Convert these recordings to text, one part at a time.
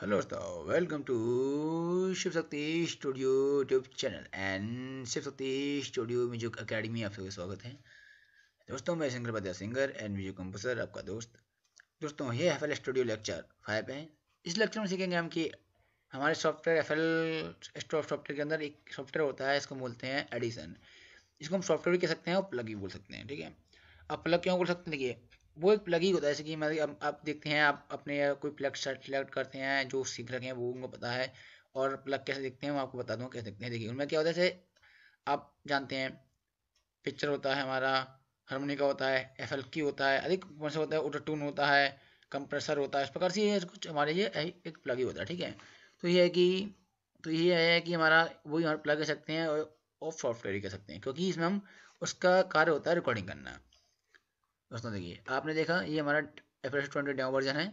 Hello दोस्तों welcome to Shiv Shakti studio YouTube channel and Shiv Shakti studio music academy आप सबका स्वागत है दोस्तों मैं Shankar Badya singer and music composer आपका दोस्त दोस्तों ये F L studio lecture five है इस लेक्चर में सीखेंगे हम कि हमारे सॉफ्टवेयर एफ एल सॉफ्टवेयर के अंदर एक सॉफ्टवेयर होता है इसको बोलते हैं एडिसन इसको हम सॉफ्टवेयर भी कह सकते हैं और प्लग भी बोल सकते हैं ठीक है अब प्लग क्यों बोल सकते हैं देखिए वो एक प्लग ही होता है जैसे कि मैं अब आप देखते हैं आप अपने कोई प्लग शर्ट सेलेक्ट करते हैं जो सीख रखे हैं वो उनको पता है और प्लग कैसे देखते हैं मैं आपको बता दूँ कैसे देखते हैं देखिए उनमें क्या होता है जैसे आप जानते हैं पिक्चर होता है हमारा हारमोनिका होता है एफ एल की होता है अधिक कौन मतलब होता है टून होता है कंप्रेसर होता है इस प्रकार से कुछ हमारे ये एक प्लग ही होता है ठीक है तो ये है कि तो ये है कि हमारा वही यहाँ प्लग कह सकते हैं और ऑफ सॉफ्टवेयर कह सकते हैं क्योंकि इसमें हम उसका कार्य होता है रिकॉर्डिंग करना दोस्तों देखिए आपने देखा ये हमारा F S twenty demo version है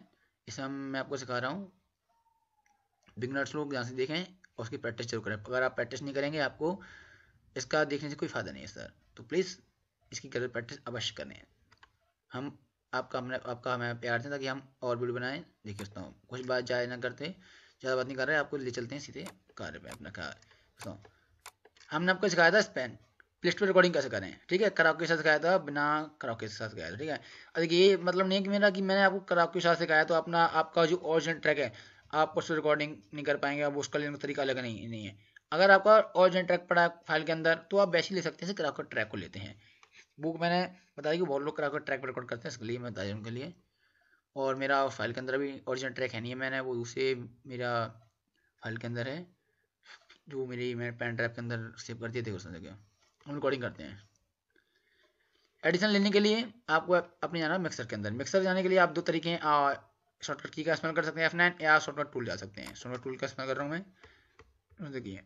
इसमें मैं आपको सिखा रहा हूँ बिगनर्स लोग यहाँ से देखें और उसकी प्रैक्टिस जरूर करें अगर आप प्रैक्टिस नहीं करेंगे आपको इसका देखने से कोई फ़ायदा नहीं है सर तो प्लीज़ इसकी गलत प्रैक्टिस अवश्य करें हम आपका हमने आपका हमें प्यार दें ताकि हम और वीडियो बनाएं देख सकता हूँ कुछ बात जाए ना करते ज़्यादा बात नहीं कर रहे आपको ले चलते हैं सीधे कार्य में अपना कार्य हमने आपको सिखाया था स्पेन प्लेट पर रिकॉर्डिंग कैसे करें ठीक है कराओके के साथ गाया था बिना कराओके के साथ गाया था ठीक है देखिए ये मतलब नहीं कि मेरा कि मैंने आपको कराओके के साथ सिखाया तो अपना आपका जो ओरिजिनल ट्रैक है आप उस पर रिकॉर्डिंग नहीं कर पाएंगे आप उसका लेने का तरीका अलग नहीं नहीं है अगर आपका ओरिजिनल ट्रैक पड़ा फाइल के अंदर तो आप वैसे ले सकते हैं कराओके ट्रैक को लेते हैं बुक मैंने बताया कि बहुत लोग कराओके ट्रैक पर रिकॉर्ड करते हैं इसके लिए मैं बता उनके लिए और मेरा फाइल के अंदर भी ओरिजिनल ट्रैक है नहीं है मैंने वो उसे मेरा फाइल के अंदर है जो मेरी मैंने पेन ड्राइव के अंदर सेव कर दिए थे उसने जगह हम रिकॉर्डिंग करते हैं एडिशन लेने के लिए आपको अपने जाना है मिक्सर के अंदर मिक्सर जाने के लिए आप दो तरीके हैं शॉर्टकट की का इस्तेमाल कर सकते हैं एफ नाइन या शॉर्टकट टूल जा सकते हैं शॉर्टकट टूल का इस्तेमाल कर रहा हूँ मैं देखिए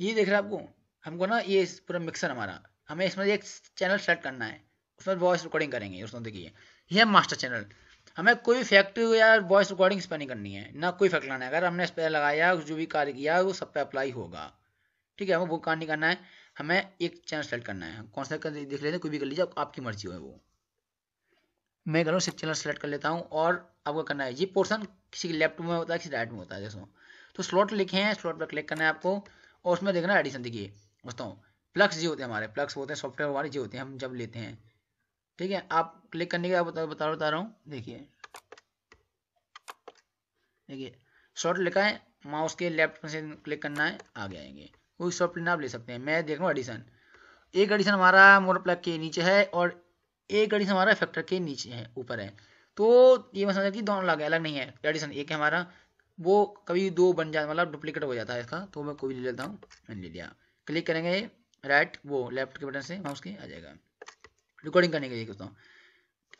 ये देख रहे हैं आपको हमको ना ये पूरा मिक्सर हमारा हमें इसमें एक चैनल सेलेक्ट करना है उसमें वॉइस रिकॉर्डिंग करेंगे उसमें देखिए ये है मास्टर चैनल हमें कोई फैक्ट्री या वॉइस रिकॉर्डिंग पर नहीं करनी है ना कोई फैक्ट लाना है अगर हमने इस पर लगाया जो भी कार्य किया वो सब पे अप्लाई होगा ठीक है हमें वो कार्य नहीं करना है हमें एक चैनल सेलेक्ट करना है कौन सा देख लेते हैं कोई भी कर लीजिए आपकी मर्जी हो वो मैं करूँ सिर्फ चैनल सेलेक्ट कर लेता हूँ और आपको करना है ये पोर्सन किसी लेफ्ट में होता है किसी राइट में होता है दोस्तों तो स्लॉट लिखे हैं स्लॉट पर क्लिक करना है आपको और उसमें देखना एडिशन देखिए दोस्तों प्लक्स जी होते हैं हमारे प्लक्स होते हैं सॉफ्टवेयर हमारे जी होते हैं हम जब लेते हैं ठीक है आप क्लिक करने के बता बता बता रहा हूँ देखिए देखिए शॉर्ट लिखा है माउस के लेफ्ट में से क्लिक करना है आगे आएंगे कोई शॉर्ट लेना आप ले सकते हैं मैं देख रहा हूँ एडिशन एक एडिशन हमारा मोटर प्लग के नीचे है और एक एडिशन हमारा फैक्टर के नीचे है ऊपर है तो ये मैं समझा कि दोनों अलग अलग नहीं है एडिशन एक है हमारा वो कभी दो बन जाता मतलब डुप्लीकेट हो जाता है इसका तो मैं कोई ले लेता हूँ मैंने ले लिया क्लिक करेंगे राइट वो लेफ्ट के बटन से माउस के आ जाएगा रिकॉर्डिंग करने के लिए दोस्तों हूँ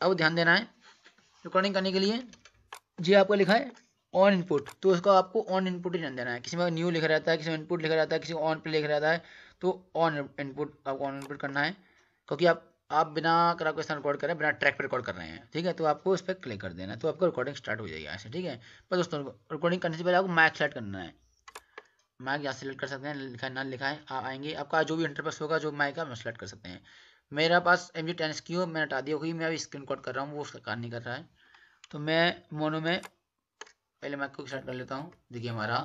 अब ध्यान देना है रिकॉर्डिंग करने के लिए जी आपको लिखा है ऑन इनपुट तो उसका आपको ऑन इनपुट ही ध्यान देना है किसी में न्यू लिखा रहता है किसी में इनपुट लिखा रहता है किसी ऑन पे लिखा रहता है तो ऑन इनपुट आपको ऑन इनपुट करना है क्योंकि आप आप बिना करा क्वेश्चन रिकॉर्ड कर रहे हैं बिना ट्रैक पर रिकॉर्ड कर रहे हैं ठीक है तो आपको उस पर क्लिक कर देना है तो आपको रिकॉर्डिंग स्टार्ट हो जाएगी ऐसे ठीक है पर दोस्तों रिकॉर्डिंग करने से पहले आपको माइक सेलेक्ट करना है माइक यहाँ सेलेक्ट कर सकते हैं लिखा है ना लिखा है आप आएंगे आपका जो भी इंटरपेस होगा जो माइक है आप सेलेक्ट कर सकते हैं मेरा पास M G ten S Q मैंने हटा दिया क्योंकि मैं अभी स्क्रीन कॉट कर रहा हूँ वो उसका कार्ड नहीं कर रहा है तो मैं मोनो में पहले मैं आपको स्टार्ट कर लेता हूँ देखिए हमारा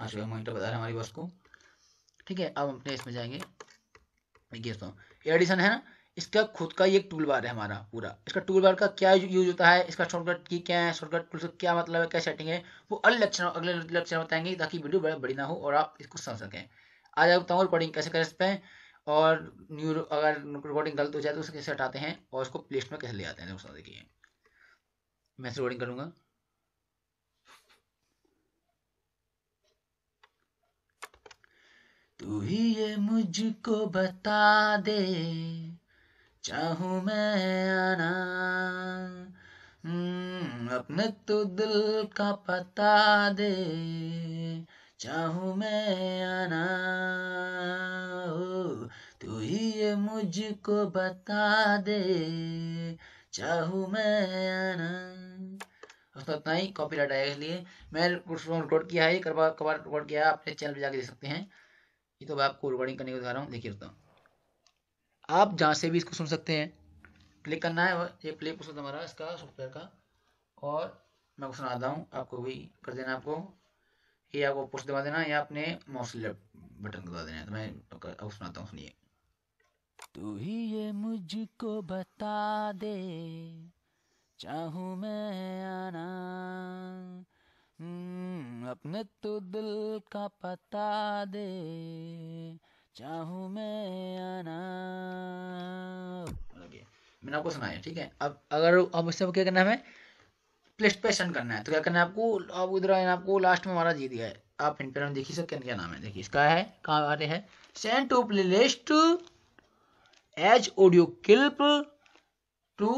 आज का मोनिटर बता रहा है हमारी बस को ठीक है अब अपने इसमें जाएंगे देखिए दोस्तों एडिसन है ना इसका खुद का एक टूल बार है हमारा पूरा इसका टूल बार का क्या यूज होता है इसका शॉर्टकट की क्या है शॉर्टकट टूल क्या मतलब है क्या सेटिंग है वो अलग लक्षण अगले लक्षण बताएंगे ताकि वीडियो बड़ा बड़ी ना हो और आप इसको समझ सकें आज आप बताऊँगा रिकॉर्डिंग कैसे कर सकते हैं और न्यूरो अगर रिकॉर्डिंग गलत हो जाए तो उसे कैसे हटाते हैं और उसको प्लेस्ट में कैसे ले आते हैं दोस्तों देखिए मैं रिकॉर्डिंग करूँगा तू ही ये मुझको बता दे चाहू मैं आना हम्म, अपने तो दिल का पता दे चाहू मैं आना ओ तू ही ये मुझको बता दे चाहू मैं आना दोस्तों इतना ही कॉपी राइट आएगा इसलिए मैं कुछ रिकॉर्ड किया है कबार कबार रिकॉर्ड किया है अपने चैनल पर जाके देख सकते हैं ये तो मैं आपको रिकॉर्डिंग करने को दिखा रहा हूँ देखिए दोस्तों आप जहाँ से भी इसको सुन सकते हैं क्लिक करना है ये प्ले कुछ हमारा इसका सॉफ्टवेयर का और मैं सुनाता हूँ आपको भी कर देना आपको ये आपको पुश दबा देना या अपने माउस बटन दबा देना तो मैं अब सुनाता हूँ सुनिए तू ही ये मुझको बता दे चाहू मैं आना हम्म, अपने तो दिल का पता दे चाहू मैं आना मैंने आपको सुनाया ठीक है अब अगर अब इससे क्या करना है प्लेस्ट पे सेंड करना है तो क्या करना है आपको अब उधर आपको लास्ट में हमारा जी दिया है आप इन पर देखिए सर क्या नाम है देखिए इसका है कहाँ आ रहे हैं send to play list as audio clip to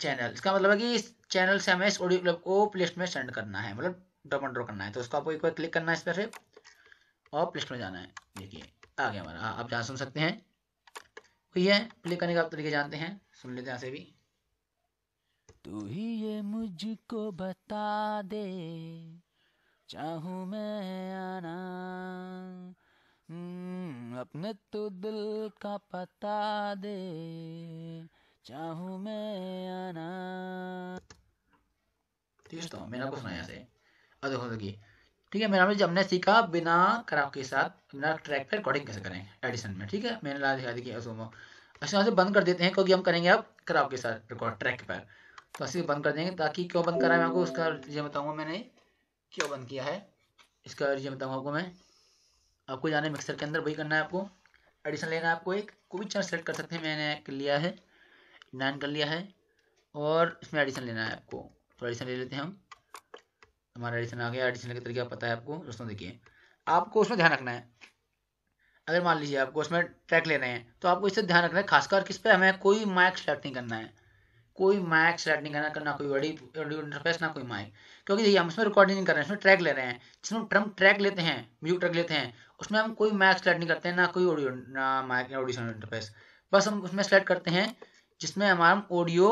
channel इसका मतलब है कि इस चैनल से हमें इस ऑडियो क्लिप को प्लेस्ट में सेंड करना है मतलब ड्रॉप एंड ड्रॉप करना है तो उसको आपको एक बार क्लिक करना है इस पर से और प्लेस्ट में जाना है देखिए आ गया हमारा आप जहाँ सुन सकते हैं वही है प्ले करने का आप तरीके जानते हैं सुन लेते हैं यहाँ से भी तू ही ये मुझको बता दे चाहूँ मैं आना हम्म, अपने तो दिल का पता दे चाहूँ मैं आना दोस्तों मैंने आपको सुनाया से अधोखों की ठीक है तो मैंने जब ने सीखा बिना खराब के साथ बिना ट्रैक पर रिकॉर्डिंग कैसे करें एडिशन में ठीक है मैंने ला दिखा दी कि से बंद कर देते हैं क्योंकि हम करेंगे अब खराब के साथ रिकॉर्ड ट्रैक पर तो ऐसे बंद कर देंगे ताकि क्यों बंद करा है मैं आपको उसका रीजन बताऊंगा मैंने क्यों बंद किया है इसका रीजन बताऊंगा आपको मैं आपको जाना मिक्सर के अंदर वही करना है आपको एडिशन लेना है आपको एक कोई भी चार्ज सेलेक्ट कर सकते हैं मैंने कर लिया है नाइन कर लिया है और इसमें एडिशन लेना है आपको तो एडिशन ले लेते हैं हम हमारा एडिशन आ गया एडिशन का तरीका पता है आपको दोस्तों देखिए आपको उसमें ध्यान रखना है अगर मान लीजिए आपको उसमें ट्रैक लेना है तो आपको इससे ध्यान रखना है खासकर किस पे हमें कोई माइक सेलेक्ट नहीं करना है कोई माइक सेलेक्ट नहीं करना करना कोई ऑडियो ऑडियो इंटरफेस ना कोई माइक क्योंकि देखिए हम इसमें रिकॉर्डिंग नहीं कर रहे हैं इसमें ट्रैक ले रहे हैं जिसमें ट्रम ट्रैक लेते हैं म्यूजिक ट्रैक लेते हैं उसमें हम कोई माइक सेलेक्ट नहीं करते हैं ना कोई ऑडियो ना माइक ऑडियो इंटरफेस बस हम उसमें सेलेक्ट करते हैं जिसमें हमारा ऑडियो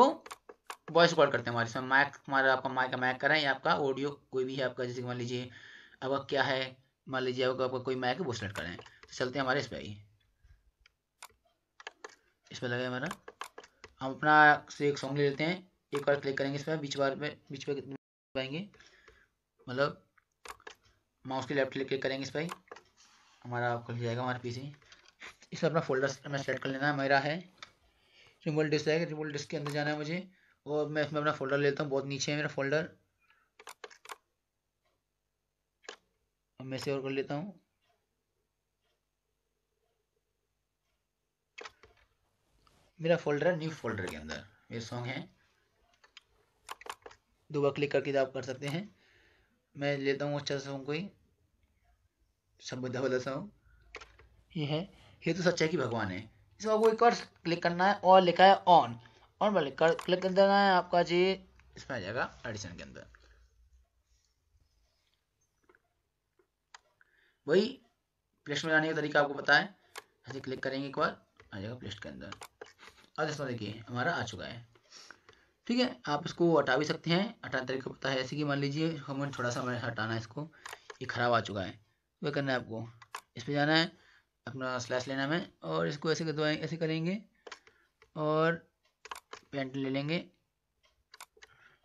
वॉइस रिकॉर्ड करते हैं हमारे इसमें माइक हमारा आपका माइक का माइक करें या आपका ऑडियो कोई भी है आपका जैसे मान लीजिए अब क्या है मान लीजिए अब आपका कोई माइक है वो सेलेक्ट करें तो चलते हैं हमारे इस पर ही इस पर लगे हमारा हम अपना से एक सॉन्ग ले लेते हैं एक बार क्लिक करेंगे इस पर बीच बार में बीच पर पाएंगे मतलब माउस के लेफ्ट क्लिक करेंगे इस पर हमारा खुल जाएगा हमारा पीछे इस अपना फोल्डर हमें सेट कर लेना है मेरा है रिमोल डिस्क है रिमोल डिस्क के अंदर जाना है मुझे और मैं इसमें अपना फोल्डर लेता हूँ बहुत नीचे है मेरा फोल्डर मैं से और कर लेता हूँ मेरा फोल्डर है न्यू फोल्डर के अंदर ये सॉन्ग है दो बार क्लिक करके आप कर सकते हैं मैं लेता हूँ अच्छा सॉन्ग कोई सब वाला सॉन्ग ये है ये तो सच्चाई की भगवान है इसमें आपको एक और क्लिक करना है और लिखा है ऑन ऑन वाले कर क्लिक कर देना है आपका जी इसमें आ जाएगा एडिशन के अंदर वही प्लेस्ट में जाने का तरीका आपको पता है ऐसे क्लिक करेंगे एक बार आ जाएगा प्लेस्ट के अंदर अब इसमें देखिए हमारा आ चुका है ठीक है आप इसको हटा भी सकते हैं हटाने तरीके पता है ऐसे कि मान लीजिए हमें थोड़ा सा हमें हटाना है इसको ये ख़राब आ चुका है वह करना है आपको इस पर जाना है अपना स्लैश लेना है और इसको ऐसे करवाएँ ऐसे करेंगे और पेंट ले लेंगे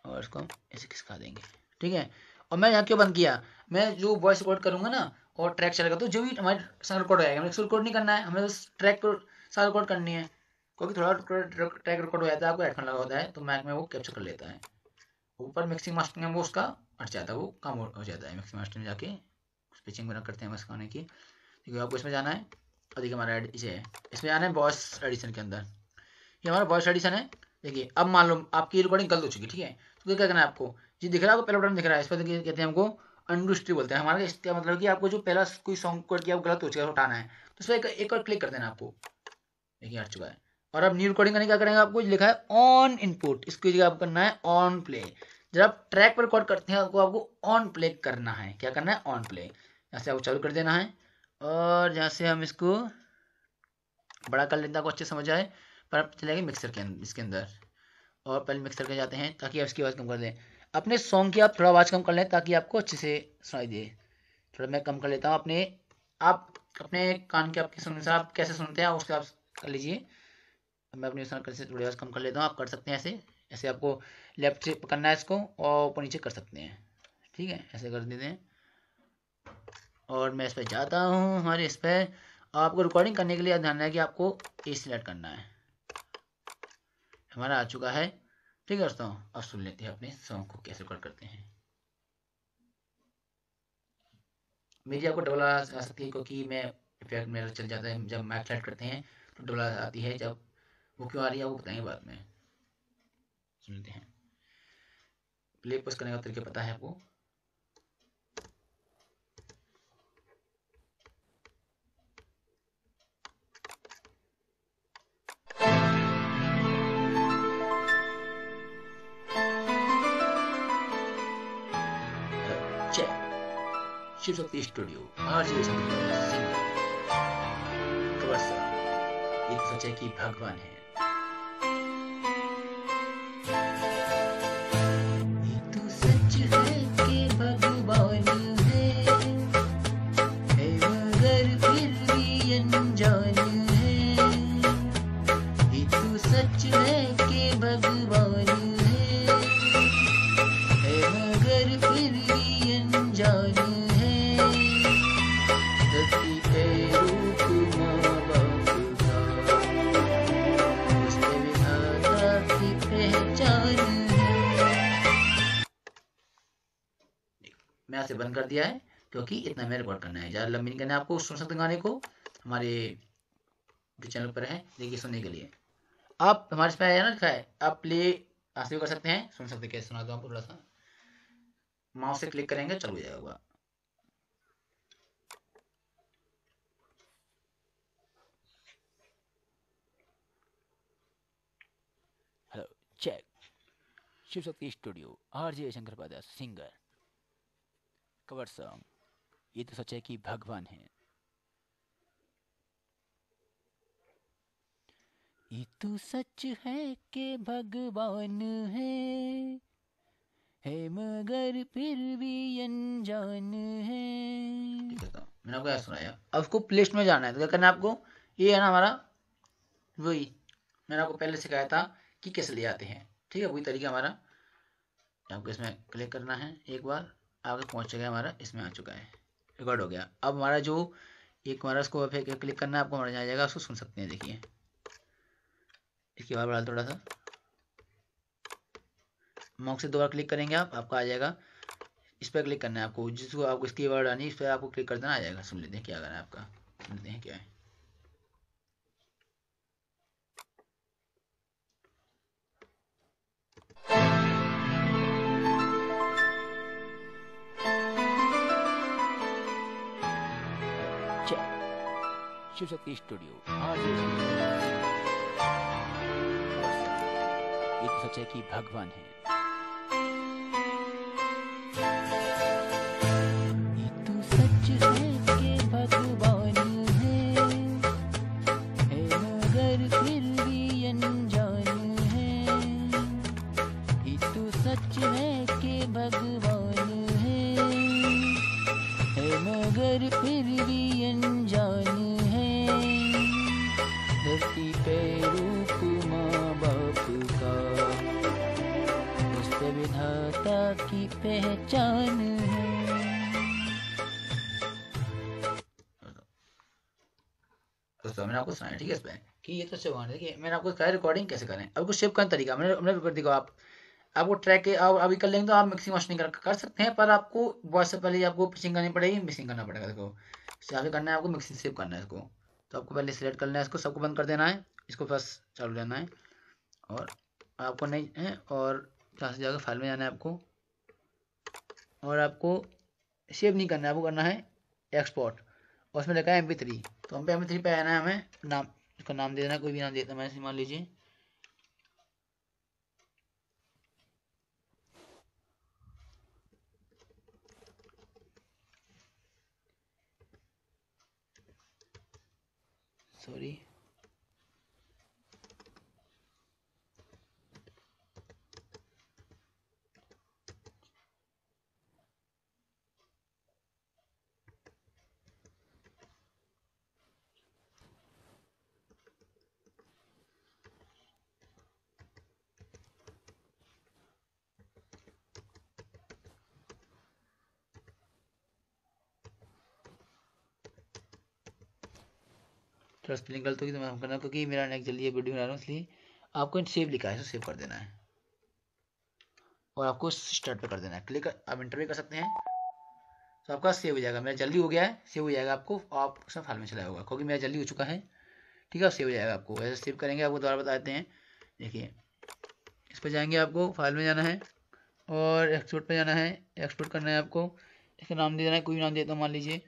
और इसको ऐसे खिसका देंगे ठीक है और मैं यहाँ क्यों बंद किया मैं जो वॉइस रिकॉर्ड करूँगा ना और ट्रैक चलेगा तो जो भी हमारे रिकॉर्ड आएगा हमें रिकॉर्ड नहीं करना है हमें ट्रैक को सारा रिकॉर्ड करनी है क्योंकि थोड़ा ट्रैक रिकॉर्ड हो जाता है आपको हेडफोन लगा होता है तो मैक में वो कैप्चर कर लेता है ऊपर मिक्सिंग मास्टर में वो उसका हट जाता है वो कम हो जाता है मिक्सिंग मास्टर में जाके स्पीचिंग बना करते हैं बस गाने की क्योंकि आपको इसमें जाना है अधिक हमारा इसे है इसमें जाना है वॉइस एडिशन के अंदर ये हमारा वॉइस एडिशन है देखिए अब मान लो आपकी रिकॉर्डिंग गलत हो चुकी है ठीक है तो क्या करना है आपको जी दिख रहा है आपको पहला बटन दिख रहा है इस पर देखिए कहते हैं हमको अंडूस्ट्री बोलते हैं हमारा इसका मतलब कि आपको जो पहला कोई सॉन्ग कर किया गलत हो चुका है उठाना है तो उसमें एक, एक और क्लिक कर देना आपको देखिए हट चुका है और अब न्यू रिकॉर्डिंग करने क्या करेंगे आपको लिखा है ऑन इनपुट इसको जगह आपको करना है ऑन प्ले जब आप ट्रैक पर रिकॉर्ड करते हैं आपको आपको ऑन प्ले करना है क्या करना है ऑन प्ले यहाँ से आपको चालू कर देना है और यहाँ से हम इसको बड़ा कर लेते हैं आपको अच्छे समझ आए पर आप चले गए मिक्सर के अंदर इसके अंदर और पहले मिक्सर के जाते हैं ताकि आप इसकी आवाज़ कम कर दें अपने सॉन्ग की आप थोड़ा आवाज़ कम कर लें ताकि आपको अच्छे से सुनाई दे थोड़ा मैं कम कर लेता हूँ अपने आप अपने कान के आपके सुनने से आप कैसे सुनते हैं उसके आप कर लीजिए मैं अपनी करें से थोड़ी आवाज़ कम कर लेता हूँ आप कर सकते हैं ऐसे ऐसे आपको लेफ्ट से पकड़ना है इसको और ऊपर नीचे कर सकते हैं ठीक है ऐसे कर देते हैं और मैं इस पर जाता हूँ हमारे इस पर आपको रिकॉर्डिंग करने के लिए ध्यान है कि आपको ए सिलेक्ट करना है हमारा आ चुका है ठीक है दोस्तों अब सुन लेते हैं अपने सॉन्ग को कैसे रिकॉर्ड करते हैं मेरी आपको डबल आ सकती है क्योंकि मैं इफेक्ट मेरा चल जाता है जब मैक सेलेक्ट करते हैं तो डबल आती है जब वो क्यों आ रही है वो बताएंगे बाद में सुनते हैं प्ले पोस्ट करने का तरीका पता है आपको शिव शक्ति स्टूडियो आज शिव शक्ति कवर तो कि भगवान है you. खत्म कर दिया है क्योंकि इतना में रिकॉर्ड करना है ज़्यादा लंबी नहीं करना आपको सुन सकते गाने को हमारे जो चैनल पर है देखिए सुनने के लिए आप हमारे इसमें आया ना लिखा है आप प्ले आसिव कर सकते हैं सुन सकते कैसे सुना दो आपको थोड़ा सा माउस से क्लिक करेंगे चल जाएगा hello check Shiv Shakti studio R J Shankar पादा सिंगर कवर सॉन्ग ये तो सोचा कि भगवान है ये तो सच है के भगवान तो है हे मगर फिर भी अनजान है तो, मैंने आपको सुनाया अब उसको प्लेलिस्ट में जाना है तो क्या करना आपको ये है ना हमारा वही मैंने आपको पहले सिखाया था कि कैसे ले आते हैं ठीक है वही तरीका हमारा आपको इसमें क्लिक करना है एक बार आगे चुका है हमारा इसमें आ चुका है रिकॉर्ड हो गया अब हमारा जो एक हमारा उसको फिर क्लिक करना है आपको हमारा आ जाएगा उसको सुन सकते हैं देखिए इसके बाद बढ़ा थोड़ा सा मॉक से दोबारा क्लिक करेंगे आप आपका आ जाएगा इस पर क्लिक करना है आपको जिसको आपको इसकी वर्ड आनी इस पर आपको क्लिक कर देना आ जाएगा सुन लेते हैं क्या करना है आपका सुनते हैं क्या है शिवशक्ति शक्ति स्टूडियो एक तो सच है कि भगवान है भगवान है मगर फिर भी ठीक है इसमें कि ये तो सेव होने देखिए मैंने आपको कहा रिकॉर्डिंग कैसे करें अब कुछ सेव करने तरीका मैंने अपने कर दिखा आप आपको ट्रैक आप अभी कर लेंगे तो आप मिक्सिंग वॉशिंग नहीं कर, कर सकते हैं पर आपको वॉश से पहले आपको पिचिंग करनी पड़ेगी मिक्सिंग करना पड़ेगा इसको यहाँ करना है आपको मिक्सिंग सेव करना है इसको तो आपको पहले सिलेक्ट करना है इसको सबको बंद कर देना है इसको बस चालू रहना है और आपको नहीं है और यहाँ से जाकर फाइल में जाना है आपको और आपको सेव नहीं करना है आपको करना है एक्सपोर्ट और उसमें लिखा है एम पी थ्री तो हम पे हमें थ्री पे आना है हमें नाम इसका नाम दे देना कोई भी नाम देता मैं मान लीजिए सॉरी थोड़ा स्पेलिंग गलत होगी तो मैं करना क्योंकि मेरा नेक्स्ट जल्दी वीडियो बना रहा हूँ इसलिए आपको सेव लिखा है सेव कर देना है और आपको स्टार्ट पर कर देना है क्लिक आप इंटरव्यू कर सकते हैं तो आपका सेव हो जाएगा मेरा जल्दी हो गया है सेव हो जाएगा आपको आप उसमें फाइल में चलाया होगा क्योंकि मेरा जल्दी हो चुका है ठीक है सेव हो जाएगा आपको वैसे सेव करेंगे आपको दोबारा बताते हैं देखिए इस पर जाएंगे आपको फाइल में जाना है और एक्सपोर्ट पर जाना है एक्सपोर्ट करना है आपको इसका नाम दे देना है कोई नाम देता तो हूँ मान लीजिए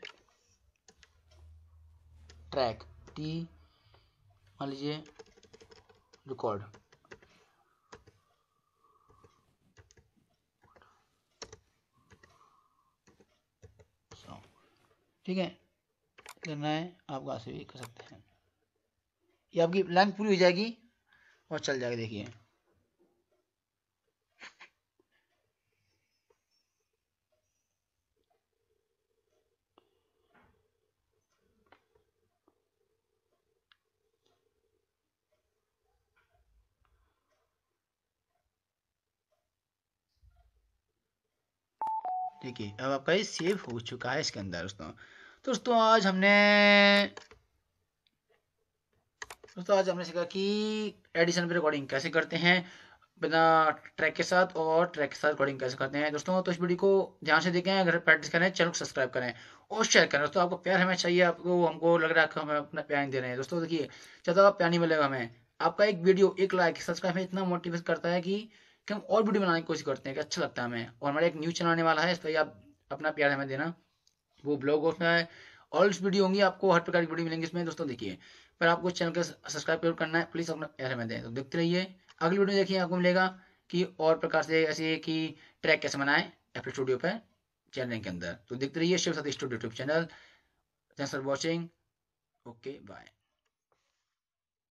ट्रैक टी मान लीजिए रिकॉर्ड ठीक है करना है आप वहाँ से भी कर सकते हैं ये आपकी लाइन पूरी हो जाएगी और चल जाएगा देखिए ठीक है अब आपका ये सेव हो चुका है इसके अंदर दोस्तों दोस्तों आज हमने दोस्तों आज हमने सीखा कि एडिशन पर रिकॉर्डिंग कैसे करते हैं बिना ट्रैक के साथ और ट्रैक के साथ रिकॉर्डिंग कैसे करते हैं दोस्तों तो इस वीडियो को ध्यान से देखें अगर प्रैक्टिस करें चैनल को सब्सक्राइब करें और शेयर करें दोस्तों आपको प्यार हमें चाहिए आपको हमको लग रहा है हमें अपना प्यार दे रहे हैं दोस्तों देखिए ज़्यादा प्यार नहीं मिलेगा हमें आपका एक वीडियो एक लाइक सब्सक्राइब में इतना मोटिवेट करता है कि कि हम और वीडियो बनाने की कोशिश करते हैं कि अच्छा लगता है हमें और हमारा एक न्यूज़ चलाने वाला है इस तो पर आप अपना प्यार हमें देना वो ब्लॉग होता है और वीडियो होंगी आपको हर प्रकार की वीडियो मिलेंगी इसमें दोस्तों देखिए पर आपको चैनल को सब्सक्राइब जरूर करना है प्लीज़ अपना प्यार हमें दें तो देखते रहिए अगली वीडियो देखिए आपको मिलेगा कि और प्रकार से ऐसे कि ट्रैक कैसे बनाए एप्पल स्टूडियो पर चैनल के अंदर तो देखते रहिए Shiv Sati studio YouTube channel thanks for watching okay bye